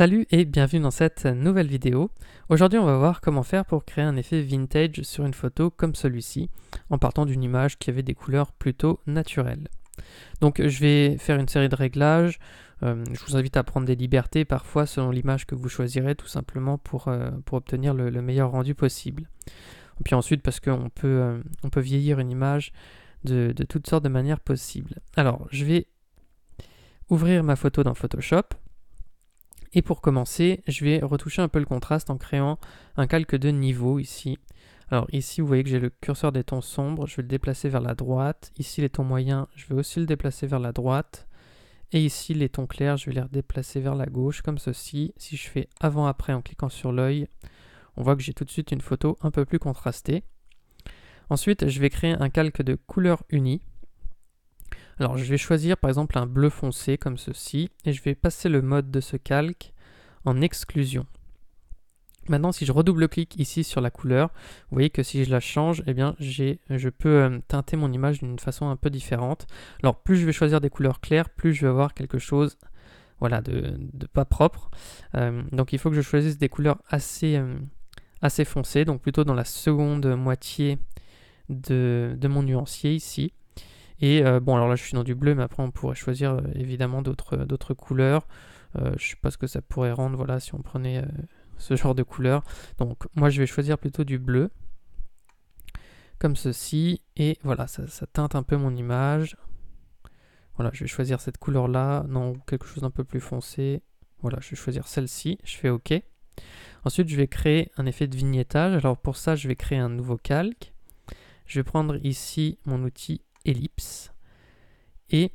Salut et bienvenue dans cette nouvelle vidéo. Aujourd'hui on va voir comment faire pour créer un effet vintage sur une photo comme celui-ci, en partant d'une image qui avait des couleurs plutôt naturelles. Donc je vais faire une série de réglages, euh, je vous invite à prendre des libertés parfois selon l'image que vous choisirez tout simplement pour, euh, pour obtenir le, meilleur rendu possible. puis ensuite parce qu'on peut, euh, on peut vieillir une image de, de toutes sortes de manières possibles. Alors je vais ouvrir ma photo dans Photoshop. Et pour commencer, je vais retoucher un peu le contraste en créant un calque de niveau ici. Alors ici, vous voyez que j'ai le curseur des tons sombres, je vais le déplacer vers la droite. Ici, les tons moyens, je vais aussi le déplacer vers la droite. Et ici, les tons clairs, je vais les redéplacer vers la gauche, comme ceci. Si je fais avant-après en cliquant sur l'œil, on voit que j'ai tout de suite une photo un peu plus contrastée. Ensuite, je vais créer un calque de couleur unie. Alors je vais choisir par exemple un bleu foncé comme ceci et je vais passer le mode de ce calque en exclusion. Maintenant, si je redouble-clique ici sur la couleur, vous voyez que si je la change, eh bien, je peux euh, teinter mon image d'une façon un peu différente. Alors, plus je vais choisir des couleurs claires, plus je vais avoir quelque chose voilà, de, pas propre. Euh, donc, il faut que je choisisse des couleurs assez, euh, assez foncées, donc plutôt dans la seconde moitié de mon nuancier ici. Et euh, bon, alors là, je suis dans du bleu, mais après, on pourrait choisir euh, évidemment d'autres euh, couleurs. Je je sais pas ce que ça pourrait rendre, voilà, si on prenait ce genre de couleurs. Donc, moi, je vais choisir plutôt du bleu, comme ceci. Et voilà, ça, ça teinte un peu mon image. Voilà, je vais choisir cette couleur-là, non, quelque chose d'un peu plus foncé. Voilà, je vais choisir celle-ci, je fais OK. Ensuite, je vais créer un effet de vignettage. Alors pour ça, je vais créer un nouveau calque. Je vais prendre ici mon outil ellipse. Et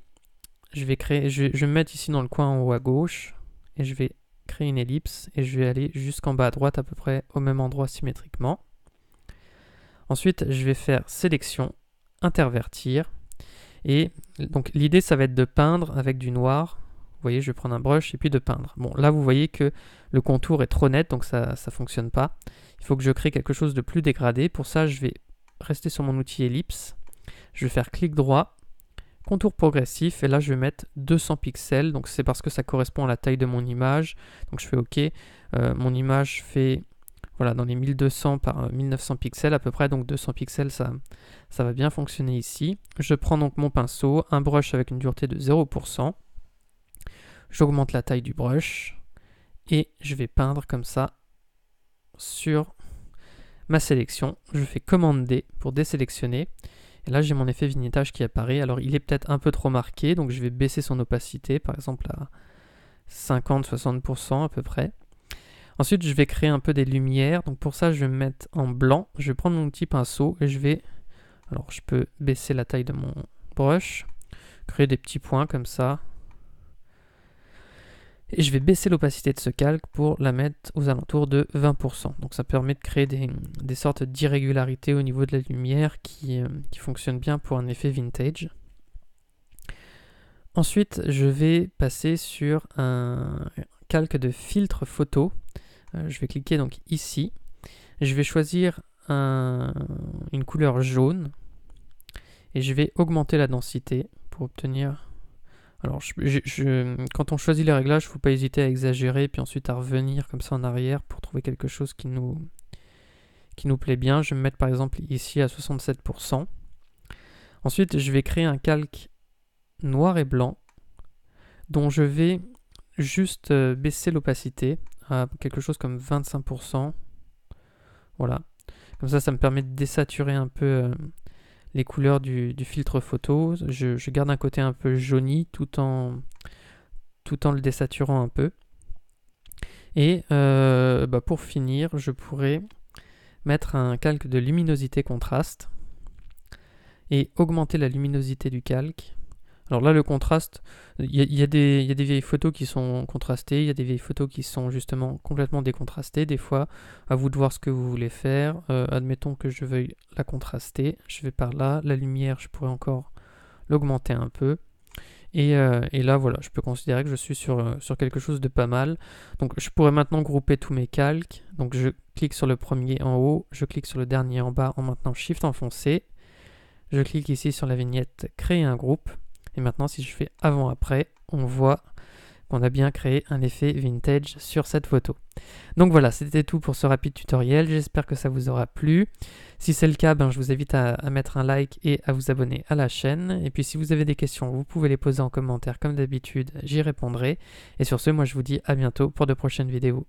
je vais créer, je, je, me mettre ici dans le coin en haut à gauche, et je vais créer une ellipse, et je vais aller jusqu'en bas à droite à peu près au même endroit symétriquement. Ensuite, je vais faire sélection, intervertir, et donc l'idée ça va être de peindre avec du noir. Vous voyez, je vais prendre un brush et puis de peindre. Bon, là vous voyez que le contour est trop net, donc ça ne fonctionne pas. Il faut que je crée quelque chose de plus dégradé. Pour ça, je vais rester sur mon outil ellipse je vais faire clic droit, contour progressif, et là je vais mettre 200 pixels, donc c'est parce que ça correspond à la taille de mon image, donc je fais OK, euh, mon image fait voilà, dans les 1200 par 1900 euh, pixels à peu près, donc 200 pixels ça, ça va bien fonctionner ici. Je prends donc mon pinceau, un brush avec une dureté de 0%, j'augmente la taille du brush, et je vais peindre comme ça sur ma sélection. Je fais commande D pour désélectionner, et là, j'ai mon effet vignettage qui apparaît. Alors, il est peut-être un peu trop marqué, donc je vais baisser son opacité, par exemple à 50-60% à peu près. Ensuite, je vais créer un peu des lumières. Donc pour ça, je vais me mettre en blanc. Je vais prendre mon petit pinceau et je vais... Alors, je peux baisser la taille de mon brush, créer des petits points comme ça, et je vais baisser l'opacité de ce calque pour la mettre aux alentours de 20%. Donc ça permet de créer des, sortes d'irrégularités au niveau de la lumière euh, qui, fonctionnent bien pour un effet vintage. Ensuite, je vais passer sur un calque de filtre photo. Euh, je vais cliquer donc ici. Je vais choisir une couleur jaune et je vais augmenter la densité pour obtenir alors, quand on choisit les réglages, il ne faut pas hésiter à exagérer, puis ensuite à revenir comme ça en arrière pour trouver quelque chose qui nous, qui nous plaît bien. Je vais me mettre par exemple ici à 67%. Ensuite, je vais créer un calque noir et blanc dont je vais juste euh, baisser l'opacité à quelque chose comme 25%. Voilà. Comme ça, ça me permet de désaturer un peu euh, les couleurs du, filtre photo. Je, garde un côté un peu jauni tout en, tout en le désaturant un peu. Et euh, bah, pour finir, je pourrais mettre un calque de luminosité contraste et augmenter la luminosité du calque alors là, le contraste, il y, a des vieilles photos qui sont contrastées, il y a des vieilles photos qui sont justement complètement décontrastées. Des fois, à vous de voir ce que vous voulez faire. Euh, admettons que je veuille la contraster. Je vais par là. La lumière, je pourrais encore l'augmenter un peu. Et, euh, là, voilà, je peux considérer que je suis euh, sur quelque chose de pas mal. Donc, je pourrais maintenant grouper tous mes calques. Donc, je clique sur le premier en haut, je clique sur le dernier en bas en maintenant Shift enfoncé. Je clique ici sur la vignette Créer un groupe. Et maintenant, si je fais avant-après, on voit qu'on a bien créé un effet vintage sur cette photo. Donc voilà, c'était tout pour ce rapide tutoriel. J'espère que ça vous aura plu. Si c'est le cas, ben, je vous invite à, à, mettre un like et à vous abonner à la chaîne. Et puis si vous avez des questions, vous pouvez les poser en commentaire comme d'habitude, j'y répondrai. Et sur ce, moi je vous dis à bientôt pour de prochaines vidéos.